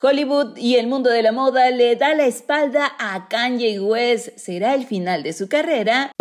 Hollywood y el mundo de la moda le da la espalda a Kanye West. ¿Será el final de su carrera?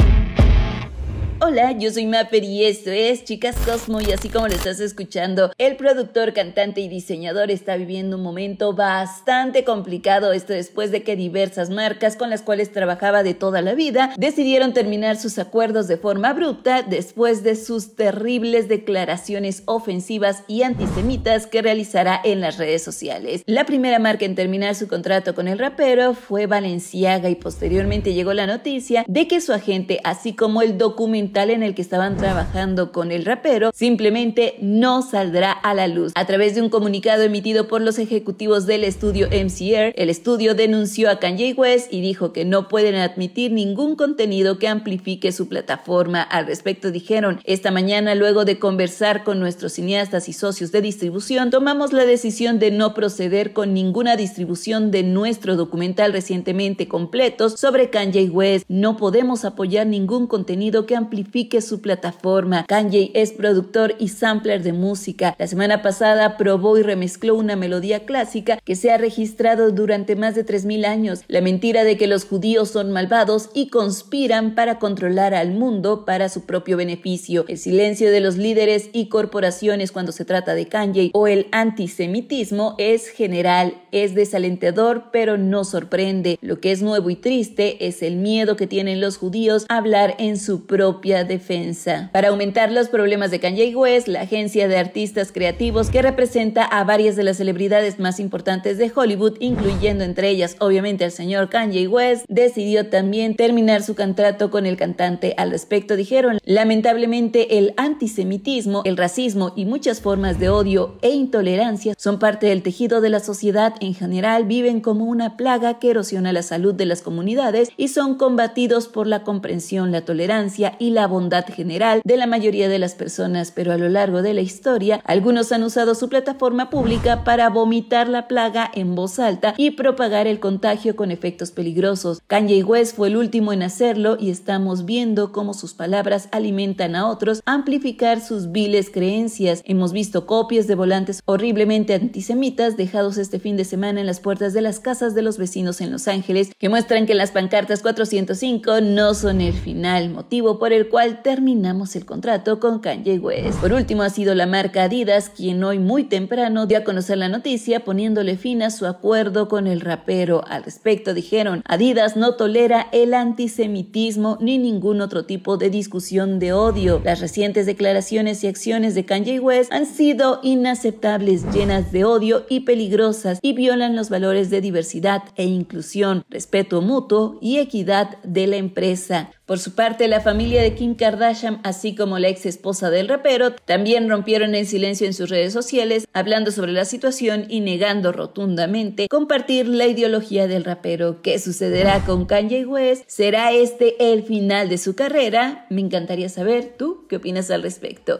Hola, yo soy Mapper y esto es Chicas Cosmo y así como lo estás escuchando, el productor, cantante y diseñador está viviendo un momento bastante complicado esto después de que diversas marcas con las cuales trabajaba de toda la vida decidieron terminar sus acuerdos de forma abrupta después de sus terribles declaraciones ofensivas y antisemitas que realizará en las redes sociales. La primera marca en terminar su contrato con el rapero fue Valenciaga y posteriormente llegó la noticia de que su agente, así como el documento en el que estaban trabajando con el rapero simplemente no saldrá a la luz. A través de un comunicado emitido por los ejecutivos del estudio MCR, el estudio denunció a Kanye West y dijo que no pueden admitir ningún contenido que amplifique su plataforma. Al respecto dijeron, esta mañana luego de conversar con nuestros cineastas y socios de distribución, tomamos la decisión de no proceder con ninguna distribución de nuestro documental recientemente completo sobre Kanye West. No podemos apoyar ningún contenido que amplifique su plataforma. Kanye es productor y sampler de música. La semana pasada probó y remezcló una melodía clásica que se ha registrado durante más de 3.000 años, la mentira de que los judíos son malvados y conspiran para controlar al mundo para su propio beneficio, el silencio de los líderes y corporaciones cuando se trata de Kanye o el antisemitismo es general, es desalentador pero no sorprende. Lo que es nuevo y triste es el miedo que tienen los judíos a hablar en su propio defensa. Para aumentar los problemas de Kanye West, la agencia de artistas creativos que representa a varias de las celebridades más importantes de Hollywood, incluyendo entre ellas obviamente al señor Kanye West, decidió también terminar su contrato con el cantante. Al respecto dijeron, lamentablemente el antisemitismo, el racismo y muchas formas de odio e intolerancia son parte del tejido de la sociedad en general, viven como una plaga que erosiona la salud de las comunidades y son combatidos por la comprensión, la tolerancia y la la bondad general de la mayoría de las personas, pero a lo largo de la historia, algunos han usado su plataforma pública para vomitar la plaga en voz alta y propagar el contagio con efectos peligrosos. Kanye West fue el último en hacerlo y estamos viendo cómo sus palabras alimentan a otros amplificar sus viles creencias. Hemos visto copias de volantes horriblemente antisemitas dejados este fin de semana en las puertas de las casas de los vecinos en Los Ángeles que muestran que las pancartas 405 no son el final, motivo por el cual terminamos el contrato con Kanye West. Por último, ha sido la marca Adidas quien hoy muy temprano dio a conocer la noticia poniéndole fin a su acuerdo con el rapero. Al respecto dijeron, Adidas no tolera el antisemitismo ni ningún otro tipo de discusión de odio. Las recientes declaraciones y acciones de Kanye West han sido inaceptables, llenas de odio y peligrosas y violan los valores de diversidad e inclusión, respeto mutuo y equidad de la empresa. Por su parte, la familia de Kim Kardashian, así como la ex esposa del rapero, también rompieron el silencio en sus redes sociales, hablando sobre la situación y negando rotundamente compartir la ideología del rapero. ¿Qué sucederá con Kanye West? ¿Será este el final de su carrera? Me encantaría saber tú qué opinas al respecto.